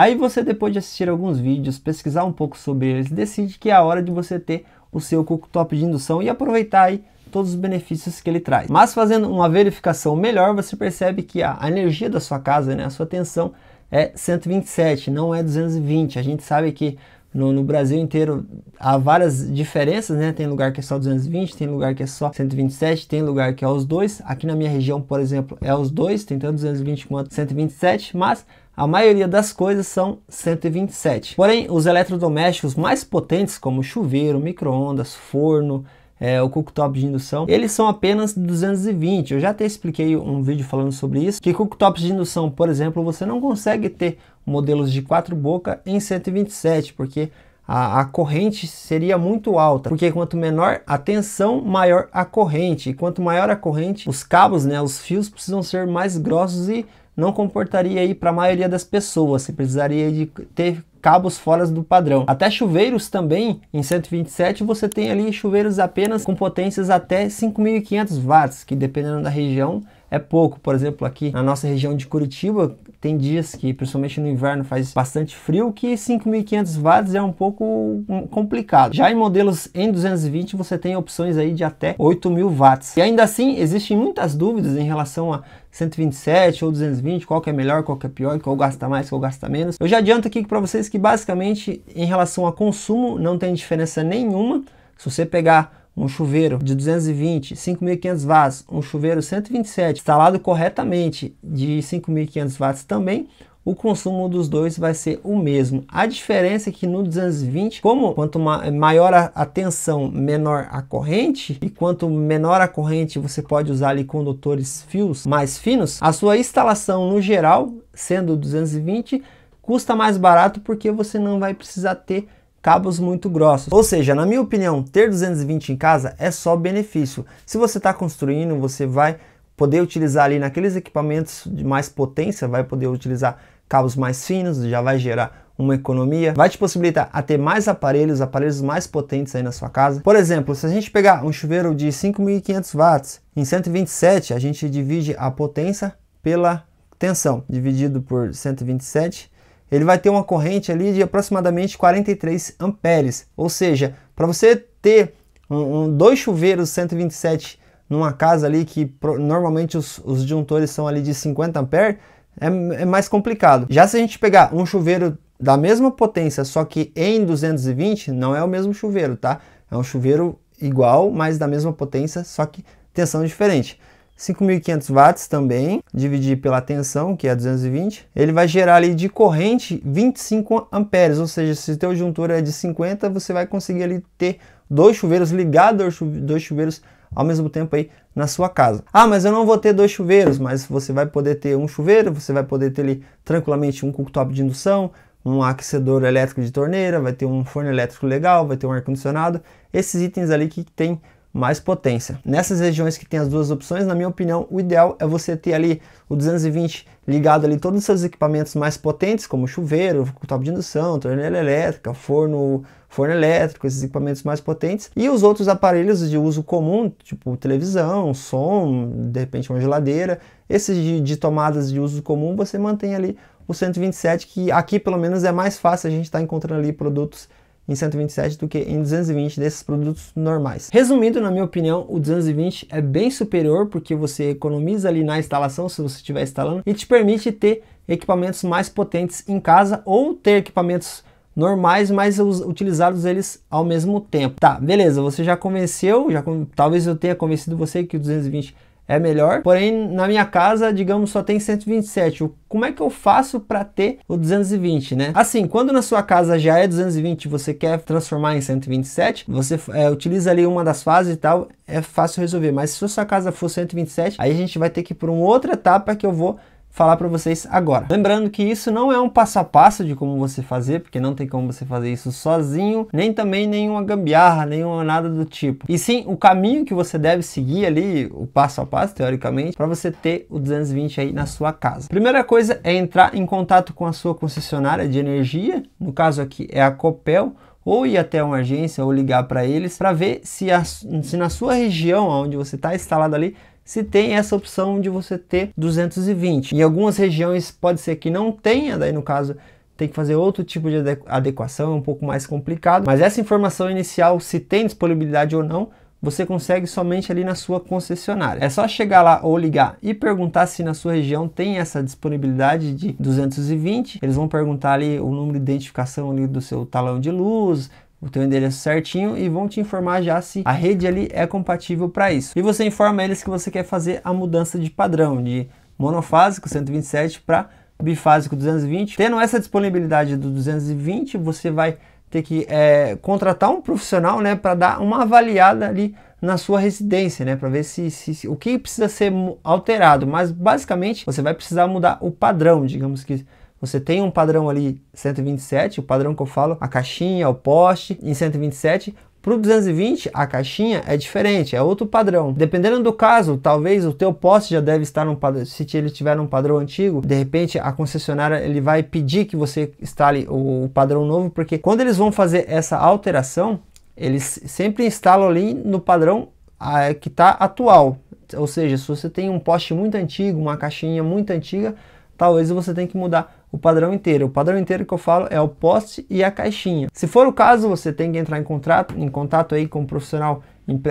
Aí você depois de assistir alguns vídeos, pesquisar um pouco sobre eles, decide que é a hora de você ter o seu cooktop de indução e aproveitar aí todos os benefícios que ele traz. Mas fazendo uma verificação melhor, você percebe que a energia da sua casa, né, a sua tensão é 127, não é 220. A gente sabe que no, no, Brasil inteiro há várias diferenças, né? Tem lugar que é só 220, tem lugar que é só 127, tem lugar que é os dois. Aqui na minha região, por exemplo, é os dois, tem tanto 220 quanto 127, mas a maioria das coisas são 127. Porém, os eletrodomésticos mais potentes, como chuveiro, micro-ondas, forno, é, o cooktop de indução, eles são apenas 220. Eu já até expliquei um vídeo falando sobre isso, que cooktops de indução, por exemplo, você não consegue ter modelos de quatro boca em 127, porque a, a, corrente seria muito alta, porque quanto menor a tensão, maior a corrente, e quanto maior a corrente, os cabos, né, os fios precisam ser mais grossos e não comportaria aí para a maioria das pessoas, você precisaria de ter cabos fora do padrão. Até chuveiros também, em 127 você tem ali chuveiros apenas com potências até 5.500 watts, que dependendo da região é pouco. Por exemplo, aqui na nossa região de Curitiba, tem dias que, principalmente no inverno, faz bastante frio, que 5.500 watts é um pouco complicado. Já em modelos em 220, você tem opções aí de até 8.000 watts. E ainda assim, existem muitas dúvidas em relação a 127 ou 220, qual que é melhor, qual que é pior, qual gasta mais, qual gasta menos. Eu já adianto aqui para vocês que basicamente em relação a consumo não tem diferença nenhuma. Se você pegar um chuveiro de 220, 5.500 watts, um chuveiro 127 instalado corretamente de 5.500 watts também, o consumo dos dois vai ser o mesmo. A diferença é que no 220, como quanto maior a tensão, menor a corrente, e quanto menor a corrente você pode usar ali condutores fios mais finos, a sua instalação no geral, sendo 220, custa mais barato porque você não vai precisar ter cabos muito grossos. Ou seja, na minha opinião, ter 220 em casa é só benefício. Se você está construindo, você vai poder utilizar ali naqueles equipamentos de mais potência, vai poder utilizar cabos mais finos, já vai gerar uma economia, vai te possibilitar a ter mais aparelhos, aparelhos mais potentes aí na sua casa. Por exemplo, se a gente pegar um chuveiro de 5.500 watts, em 127 a gente divide a potência pela tensão, dividido por 127 ele vai ter uma corrente ali de aproximadamente 43 amperes. Ou seja, para você ter um, um, dois chuveiros 127 numa casa ali que pro, normalmente os, os disjuntores são ali de 50 amperes, é, é mais complicado. Já se a gente pegar um chuveiro da mesma potência, só que em 220, não é o mesmo chuveiro, tá? É um chuveiro igual, mas da mesma potência, só que tensão diferente. 5.500 watts também, dividir pela tensão, que é 220, ele vai gerar ali de corrente 25 amperes, ou seja, se o teu juntor é de 50, você vai conseguir ali ter dois chuveiros ligados, dois chuveiros ao mesmo tempo aí na sua casa. Ah, mas eu não vou ter dois chuveiros, mas você vai poder ter um chuveiro, você vai poder ter ali tranquilamente um cooktop de indução, um aquecedor elétrico de torneira, vai ter um forno elétrico legal, vai ter um ar-condicionado, esses itens ali que tem mais potência. Nessas regiões que tem as duas opções, na minha opinião, o ideal é você ter ali o 220 ligado ali todos os seus equipamentos mais potentes, como chuveiro, top de indução, torneira elétrica, forno, forno elétrico, esses equipamentos mais potentes, e os outros aparelhos de uso comum, tipo televisão, som, de repente uma geladeira, esses de, de tomadas de uso comum, você mantém ali o 127, que aqui pelo menos é mais fácil a gente estar tá encontrando ali produtos em 127 do que em 220 desses produtos normais. Resumindo, na minha opinião, o 220 é bem superior porque você economiza ali na instalação, se você estiver instalando, e te permite ter equipamentos mais potentes em casa ou ter equipamentos normais, mas utilizados eles ao mesmo tempo. Tá, beleza, você já convenceu, já, talvez eu tenha convencido você que o 220 é melhor. Porém, na minha casa, digamos, só tem 127. Como é que eu faço para ter o 220, né? Assim, quando na sua casa já é 220 e você quer transformar em 127, você é, utiliza ali uma das fases e tal, é fácil resolver. Mas se sua casa for 127, aí a gente vai ter que ir para uma outra etapa que eu vou falar para vocês agora. Lembrando que isso não é um passo a passo de como você fazer, porque não tem como você fazer isso sozinho, nem também nenhuma gambiarra, nenhuma nada do tipo. E sim, o caminho que você deve seguir ali, o passo a passo, teoricamente, para você ter o 220 aí na sua casa. Primeira coisa é entrar em contato com a sua concessionária de energia, no caso aqui é a Copel, ou ir até uma agência ou ligar para eles para ver se, a, se na sua região onde você está instalado ali se tem essa opção de você ter 220. Em algumas regiões pode ser que não tenha, daí no caso tem que fazer outro tipo de adequação, é um pouco mais complicado, mas essa informação inicial, se tem disponibilidade ou não, você consegue somente ali na sua concessionária. É só chegar lá ou ligar e perguntar se na sua região tem essa disponibilidade de 220. Eles vão perguntar ali o número de identificação ali do seu talão de luz, o teu endereço certinho e vão te informar já se a rede ali é compatível para isso. E você informa eles que você quer fazer a mudança de padrão de monofásico 127 para bifásico 220. Tendo essa disponibilidade do 220, você vai ter que é, contratar um profissional, né, para dar uma avaliada ali na sua residência, né, para ver se, se, se, o que precisa ser alterado. Mas basicamente você vai precisar mudar o padrão, digamos que você tem um padrão ali 127, o padrão que eu falo, a caixinha, o poste em 127, para o 220, a caixinha é diferente, é outro padrão. Dependendo do caso, talvez o teu poste já deve estar num padrão, se ele tiver um padrão antigo, de repente a concessionária ele vai pedir que você instale o, o padrão novo, porque quando eles vão fazer essa alteração, eles sempre instalam ali no padrão a, que está atual. Ou seja, se você tem um poste muito antigo, uma caixinha muito antiga, talvez você tenha que mudar o padrão inteiro. O padrão inteiro que eu falo é o poste e a caixinha. Se for o caso, você tem que entrar em contrato, em contato aí com um profissional,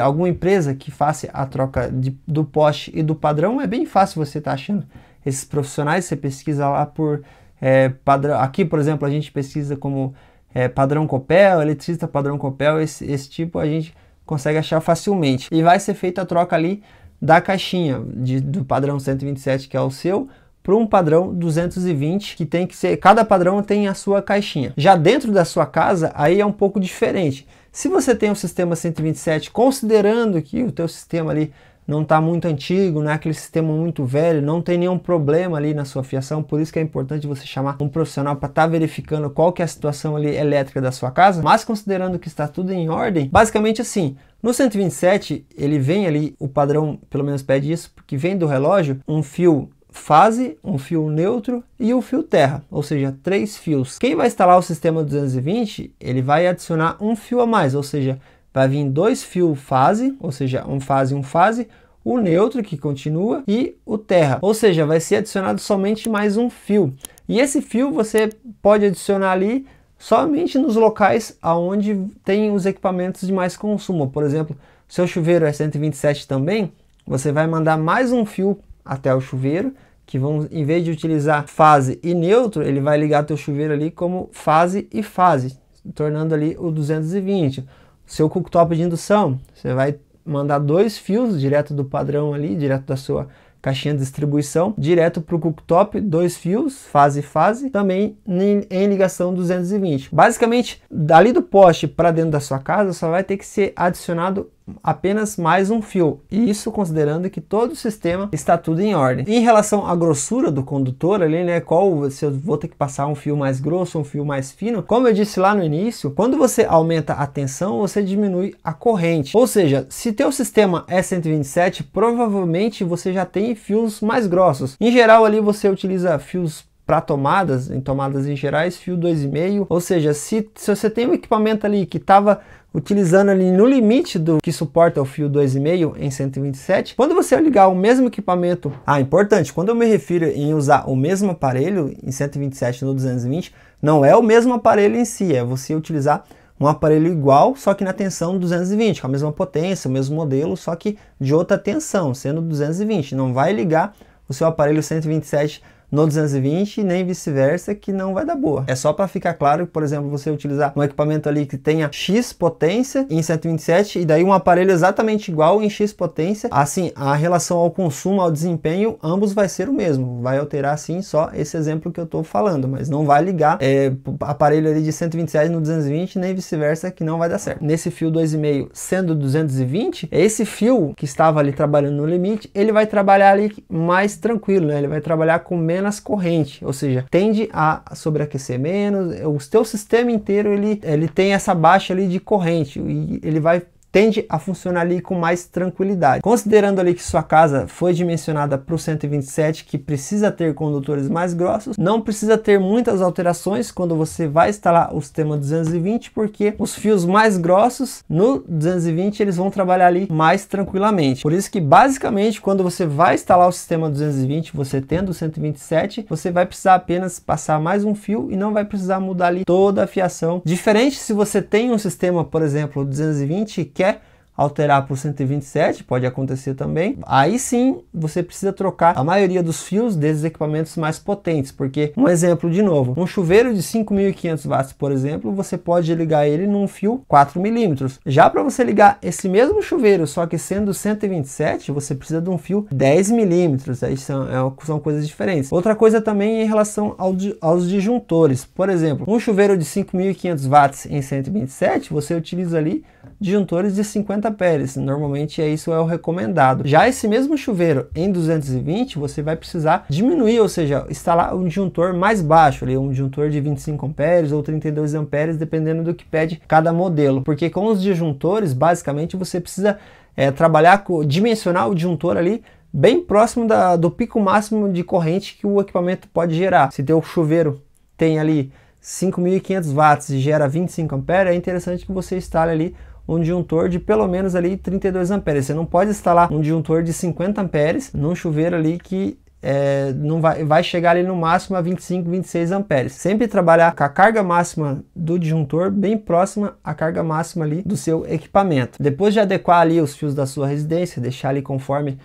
alguma empresa que faça a troca de, do poste e do padrão. É bem fácil você estar tá achando esses profissionais. Você pesquisa lá por é, padrão. Aqui, por exemplo, a gente pesquisa como é, padrão Copel, eletricista padrão Copel, esse, esse tipo a gente consegue achar facilmente. E vai ser feita a troca ali da caixinha de, do padrão 127 que é o seu para um padrão 220 que tem que ser cada padrão tem a sua caixinha já dentro da sua casa aí é um pouco diferente se você tem um sistema 127 considerando que o teu sistema ali não está muito antigo, não é aquele sistema muito velho, não tem nenhum problema ali na sua fiação, por isso que é importante você chamar um profissional para estar tá verificando qual que é a situação ali elétrica da sua casa, mas considerando que está tudo em ordem, basicamente assim, no 127 ele vem ali, o padrão pelo menos pede isso, porque vem do relógio um fio fase, um fio neutro e o fio terra, ou seja, três fios. Quem vai instalar o sistema 220, ele vai adicionar um fio a mais, ou seja, vai vir dois fios fase, ou seja, um fase e um fase, o neutro que continua e o terra, ou seja, vai ser adicionado somente mais um fio. E esse fio você pode adicionar ali somente nos locais aonde tem os equipamentos de mais consumo. Por exemplo, seu chuveiro é 127 também, você vai mandar mais um fio até o chuveiro que vão, em vez de utilizar fase e neutro, ele vai ligar teu chuveiro ali como fase e fase, tornando ali o 220. Seu cooktop de indução, você vai mandar dois fios direto do padrão ali, direto da sua caixinha de distribuição, direto para o cooktop, dois fios, fase e fase, também em ligação 220. Basicamente, dali do poste para dentro da sua casa, só vai ter que ser adicionado apenas mais um fio, e isso considerando que todo o sistema está tudo em ordem. Em relação à grossura do condutor ali, né, qual se eu vou ter que passar um fio mais grosso, um fio mais fino, como eu disse lá no início, quando você aumenta a tensão, você diminui a corrente. Ou seja, se teu sistema é 127, provavelmente você já tem fios mais grossos. Em geral ali você utiliza fios para tomadas, em tomadas em gerais, fio 2,5, ou seja, se, se você tem um equipamento ali que estava utilizando ali no limite do que suporta o fio 2,5 em 127. Quando você ligar o mesmo equipamento, ah, importante, quando eu me refiro em usar o mesmo aparelho em 127 no 220, não é o mesmo aparelho em si, é você utilizar um aparelho igual, só que na tensão 220, com a mesma potência, o mesmo modelo, só que de outra tensão, sendo 220. Não vai ligar o seu aparelho 127 no 220 nem vice-versa que não vai dar boa. É só para ficar claro que, por exemplo, você utilizar um equipamento ali que tenha X potência em 127 e daí um aparelho exatamente igual em X potência, assim, a relação ao consumo, ao desempenho, ambos vai ser o mesmo. Vai alterar sim só esse exemplo que eu estou falando, mas não vai ligar é, aparelho ali de 127 no 220 nem vice-versa que não vai dar certo. Nesse fio 2,5 sendo 220, esse fio que estava ali trabalhando no limite, ele vai trabalhar ali mais tranquilo, né? Ele vai trabalhar com menos menos corrente, ou seja, tende a sobreaquecer menos, o teu sistema inteiro ele, ele tem essa baixa ali de corrente e ele vai tende a funcionar ali com mais tranquilidade. Considerando ali que sua casa foi dimensionada para o 127, que precisa ter condutores mais grossos, não precisa ter muitas alterações quando você vai instalar o sistema 220, porque os fios mais grossos no 220 eles vão trabalhar ali mais tranquilamente. Por isso que basicamente quando você vai instalar o sistema 220, você tendo o 127, você vai precisar apenas passar mais um fio e não vai precisar mudar ali toda a fiação. Diferente se você tem um sistema, por exemplo, 220 quer alterar para o 127, pode acontecer também. Aí sim, você precisa trocar a maioria dos fios desses equipamentos mais potentes, porque um exemplo de novo, um chuveiro de 5.500 watts, por exemplo, você pode ligar ele num fio 4 milímetros. Já para você ligar esse mesmo chuveiro, só que sendo 127, você precisa de um fio 10 milímetros. Aí são, é, são coisas diferentes. Outra coisa também é em relação ao, aos disjuntores, por exemplo, um chuveiro de 5.500 watts em 127, você utiliza ali disjuntores de 50 amperes, Normalmente é isso é o recomendado. Já esse mesmo chuveiro em 220, você vai precisar diminuir, ou seja, instalar um disjuntor mais baixo, ali um disjuntor de 25 amperes ou 32 amperes, dependendo do que pede cada modelo. Porque com os disjuntores, basicamente você precisa é, trabalhar com dimensionar o disjuntor ali bem próximo da, do pico máximo de corrente que o equipamento pode gerar. Se teu chuveiro tem ali 5.500 watts e gera 25 amperes, é interessante que você instale ali um disjuntor de pelo menos ali 32 amperes. Você não pode instalar um disjuntor de 50 amperes num chuveiro ali que é, não vai, vai chegar ali no máximo a 25, 26 amperes. Sempre trabalhar com a carga máxima do disjuntor bem próxima à carga máxima ali do seu equipamento. Depois de adequar ali os fios da sua residência, deixar ali conforme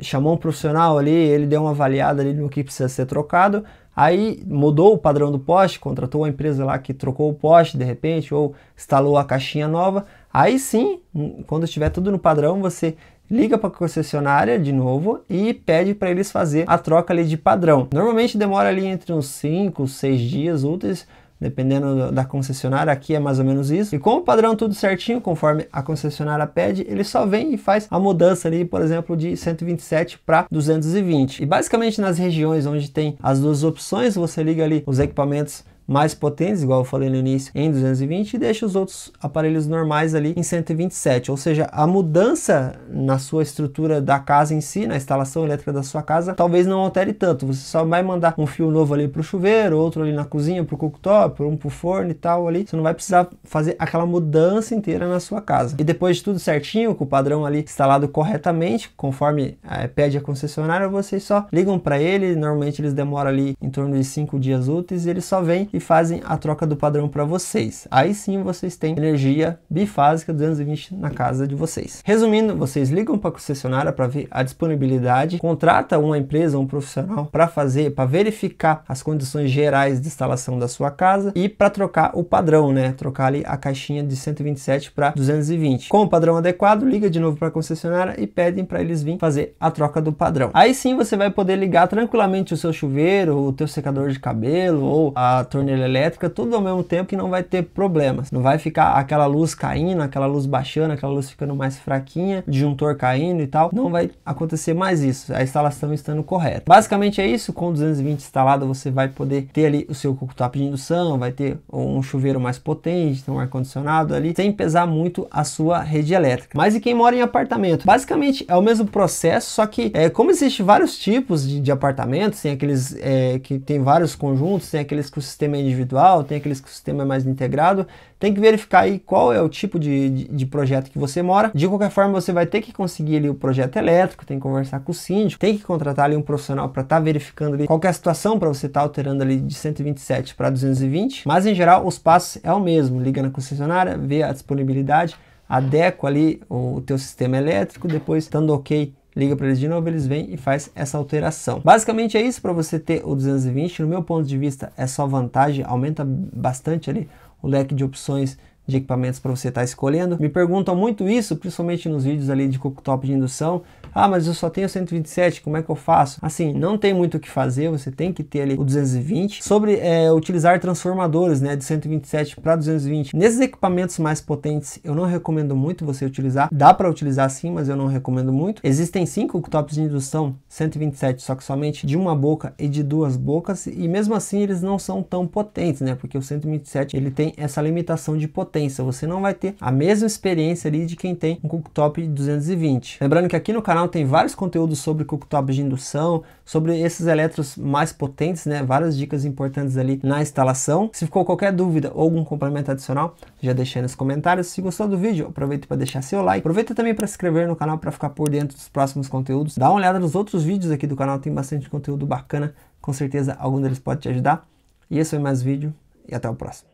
chamou um profissional ali, ele deu uma avaliada ali no que precisa ser trocado, aí mudou o padrão do poste, contratou a empresa lá que trocou o poste de repente ou instalou a caixinha nova, Aí sim, quando estiver tudo no padrão, você liga para a concessionária de novo e pede para eles fazer a troca ali de padrão. Normalmente demora ali entre uns 5, 6 dias úteis, dependendo da concessionária, aqui é mais ou menos isso. E com o padrão tudo certinho, conforme a concessionária pede, ele só vem e faz a mudança ali, por exemplo, de 127 para 220. E basicamente nas regiões onde tem as duas opções, você liga ali os equipamentos mais potentes, igual eu falei no início, em 220 e deixa os outros aparelhos normais ali em 127. Ou seja, a mudança na sua estrutura da casa em si, na instalação elétrica da sua casa, talvez não altere tanto. Você só vai mandar um fio novo ali para o chuveiro, outro ali na cozinha, para o cooktop, um para o forno e tal ali. Você não vai precisar fazer aquela mudança inteira na sua casa. E depois de tudo certinho, com o padrão ali instalado corretamente, conforme é, pede a concessionária, vocês só ligam para ele. Normalmente eles demoram ali em torno de 5 dias úteis e ele só vem e fazem a troca do padrão para vocês. Aí sim vocês têm energia bifásica 220 na casa de vocês. Resumindo, vocês ligam para a concessionária para ver a disponibilidade, contrata uma empresa, um profissional para fazer, para verificar as condições gerais de instalação da sua casa e para trocar o padrão, né? Trocar ali a caixinha de 127 para 220. Com o padrão adequado, liga de novo para a concessionária e pedem para eles virem fazer a troca do padrão. Aí sim você vai poder ligar tranquilamente o seu chuveiro, o teu secador de cabelo ou a torneira nele elétrica, tudo ao mesmo tempo que não vai ter problemas. Não vai ficar aquela luz caindo, aquela luz baixando, aquela luz ficando mais fraquinha, disjuntor caindo e tal. Não vai acontecer mais isso, a instalação estando correta. Basicamente é isso, com 220 instalado você vai poder ter ali o seu cooktop de indução, vai ter um chuveiro mais potente, um ar-condicionado ali, sem pesar muito a sua rede elétrica. Mas e quem mora em apartamento? Basicamente é o mesmo processo, só que é, como existe vários tipos de, de apartamentos, tem aqueles é, que tem vários conjuntos, tem aqueles que o sistema sistema individual, tem aqueles que o sistema é mais integrado. Tem que verificar aí qual é o tipo de, de, de projeto que você mora. De qualquer forma, você vai ter que conseguir ali o projeto elétrico, tem que conversar com o síndico, tem que contratar ali um profissional para estar tá verificando ali qual é a situação para você estar tá alterando ali de 127 para 220. Mas em geral, os passos é o mesmo. Liga na concessionária, vê a disponibilidade, adequa ali o teu sistema elétrico, depois estando ok liga para eles de novo, eles vêm e faz essa alteração. Basicamente é isso para você ter o 220, no meu ponto de vista é só vantagem, aumenta bastante ali o leque de opções de equipamentos para você estar tá escolhendo. Me perguntam muito isso, principalmente nos vídeos ali de cooktop de indução, ah, mas eu só tenho 127, como é que eu faço? Assim, não tem muito o que fazer, você tem que ter ali o 220. Sobre é, utilizar transformadores, né, de 127 para 220. Nesses equipamentos mais potentes, eu não recomendo muito você utilizar. Dá para utilizar sim, mas eu não recomendo muito. Existem cinco cooktops de indução 127, só que somente de uma boca e de duas bocas, e mesmo assim eles não são tão potentes, né? Porque o 127 ele tem essa limitação de potência. Você não vai ter a mesma experiência ali de quem tem um cooktop de 220. Lembrando que aqui no canal canal tem vários conteúdos sobre cooktop de indução, sobre esses elétrons mais potentes, né? Várias dicas importantes ali na instalação. Se ficou qualquer dúvida ou algum complemento adicional, já deixa aí nos comentários. Se gostou do vídeo, aproveita para deixar seu like. Aproveita também para se inscrever no canal para ficar por dentro dos próximos conteúdos. Dá uma olhada nos outros vídeos aqui do canal, tem bastante conteúdo bacana. Com certeza algum deles pode te ajudar. E esse foi mais vídeo e até o próximo.